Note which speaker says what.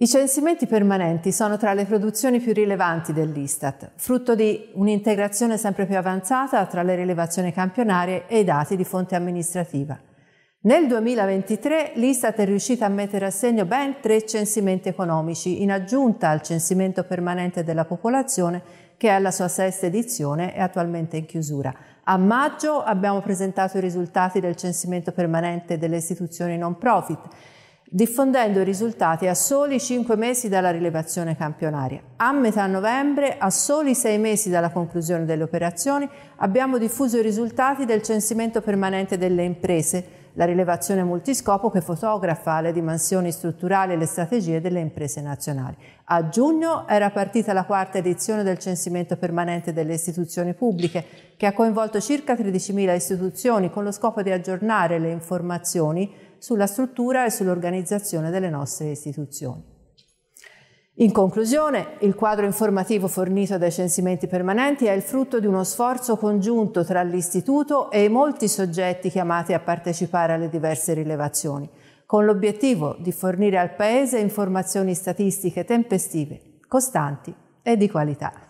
Speaker 1: I censimenti permanenti sono tra le produzioni più rilevanti dell'Istat, frutto di un'integrazione sempre più avanzata tra le rilevazioni campionarie e i dati di fonte amministrativa. Nel 2023 l'Istat è riuscita a mettere a segno ben tre censimenti economici, in aggiunta al censimento permanente della popolazione che è alla sua sesta edizione e attualmente in chiusura. A maggio abbiamo presentato i risultati del censimento permanente delle istituzioni non profit diffondendo i risultati a soli 5 mesi dalla rilevazione campionaria. A metà novembre, a soli 6 mesi dalla conclusione delle operazioni, abbiamo diffuso i risultati del censimento permanente delle imprese, la rilevazione multiscopo che fotografa le dimensioni strutturali e le strategie delle imprese nazionali. A giugno era partita la quarta edizione del censimento permanente delle istituzioni pubbliche, che ha coinvolto circa 13.000 istituzioni con lo scopo di aggiornare le informazioni sulla struttura e sull'organizzazione delle nostre istituzioni. In conclusione, il quadro informativo fornito dai censimenti permanenti è il frutto di uno sforzo congiunto tra l'Istituto e i molti soggetti chiamati a partecipare alle diverse rilevazioni, con l'obiettivo di fornire al Paese informazioni statistiche tempestive, costanti e di qualità.